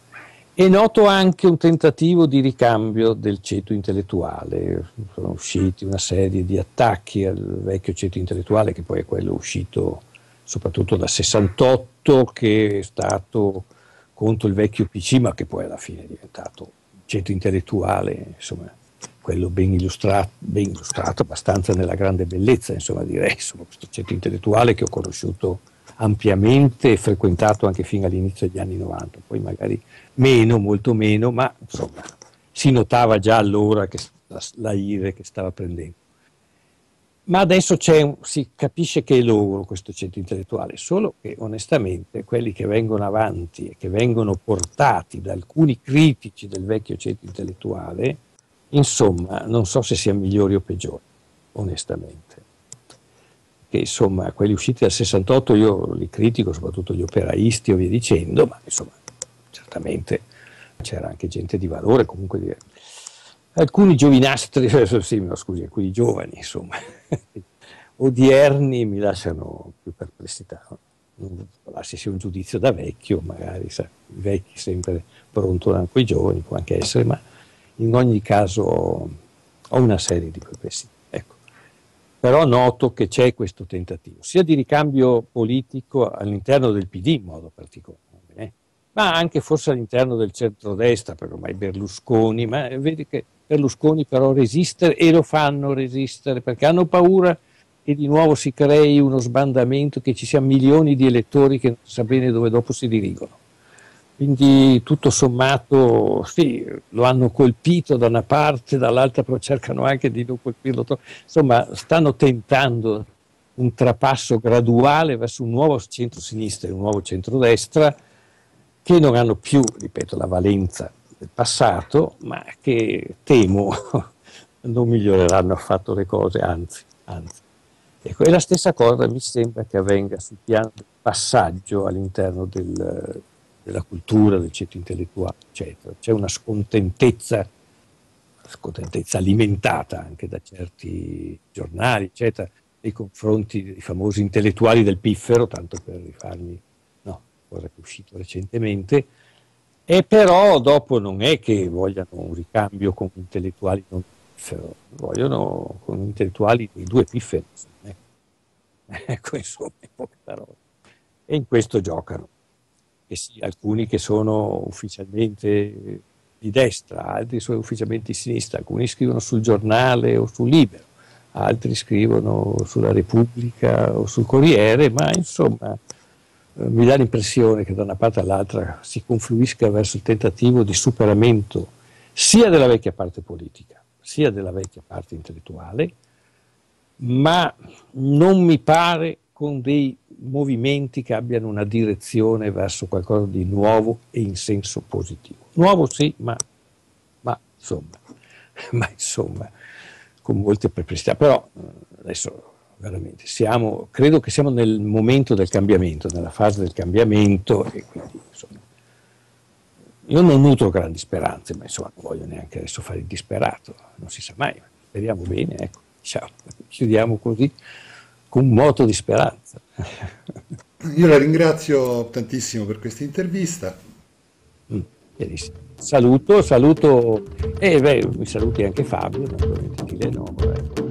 È noto anche un tentativo di ricambio del ceto intellettuale, sono usciti una serie di attacchi al vecchio ceto intellettuale che poi è quello uscito soprattutto dal 68 che è stato contro il vecchio PC ma che poi alla fine è diventato ceto intellettuale, insomma quello ben illustrato, ben illustrato abbastanza nella grande bellezza, insomma direi, insomma, questo ceto intellettuale che ho conosciuto ampiamente e frequentato anche fino all'inizio degli anni 90, poi magari meno, molto meno, ma insomma si notava già allora che la, la IRE che stava prendendo. Ma adesso un, si capisce che è loro questo centro intellettuale, solo che onestamente quelli che vengono avanti e che vengono portati da alcuni critici del vecchio centro intellettuale, insomma, non so se siano migliori o peggiori, onestamente. Che insomma, quelli usciti dal 68 io li critico, soprattutto gli operaisti o via dicendo, ma insomma, certamente c'era anche gente di valore, comunque di, alcuni giovinastri, sì, scusi, alcuni giovani, insomma, odierni mi lasciano più perplessità. Non lasci sia un giudizio da vecchio, magari sa, i vecchi sempre brontolano con i giovani, può anche essere, ma in ogni caso ho una serie di perplessità. Ecco. Però noto che c'è questo tentativo, sia di ricambio politico all'interno del PD in modo particolare, ma anche forse all'interno del centrodestra, perché ormai Berlusconi, ma vedi che Berlusconi però resiste e lo fanno resistere perché hanno paura che di nuovo si crei uno sbandamento, che ci siano milioni di elettori che non sa bene dove dopo si dirigono. Quindi tutto sommato sì, lo hanno colpito da una parte, dall'altra però cercano anche di non colpirlo troppo. Insomma, stanno tentando un trapasso graduale verso un nuovo centro-sinistra e un nuovo centrodestra che non hanno più, ripeto, la valenza del passato, ma che temo non miglioreranno affatto le cose, anzi. anzi. Ecco, e la stessa cosa mi sembra che avvenga sul piano del passaggio all'interno del, della cultura, del ceto intellettuale, eccetera. C'è una scontentezza, scontentezza alimentata anche da certi giornali, eccetera, nei confronti dei famosi intellettuali del piffero, tanto per rifarmi cosa che è uscito recentemente, e però dopo non è che vogliano un ricambio con intellettuali non piffero, vogliono con intellettuali dei due pifferi, eh. ecco insomma in poche parole. E in questo giocano, e sì, alcuni che sono ufficialmente di destra, altri sono ufficialmente di sinistra, alcuni scrivono sul giornale o sul libero altri scrivono sulla Repubblica o sul Corriere, ma insomma eh, mi dà l'impressione che da una parte all'altra si confluisca verso il tentativo di superamento sia della vecchia parte politica, sia della vecchia parte intellettuale, ma non mi pare con dei movimenti che abbiano una direzione verso qualcosa di nuovo e in senso positivo. Nuovo sì, ma, ma, insomma, ma insomma, con molte perplessità. Però eh, adesso veramente. Siamo, credo che siamo nel momento del cambiamento, nella fase del cambiamento e quindi insomma, io non nutro grandi speranze, ma insomma non voglio neanche adesso fare il disperato, non si sa mai, speriamo bene, ecco, diciamo, chiudiamo così con un moto di speranza. Io la ringrazio tantissimo per questa intervista. Mm, benissimo. Saluto, saluto e eh, beh, mi saluti anche Fabio, naturalmente ti le Ecco.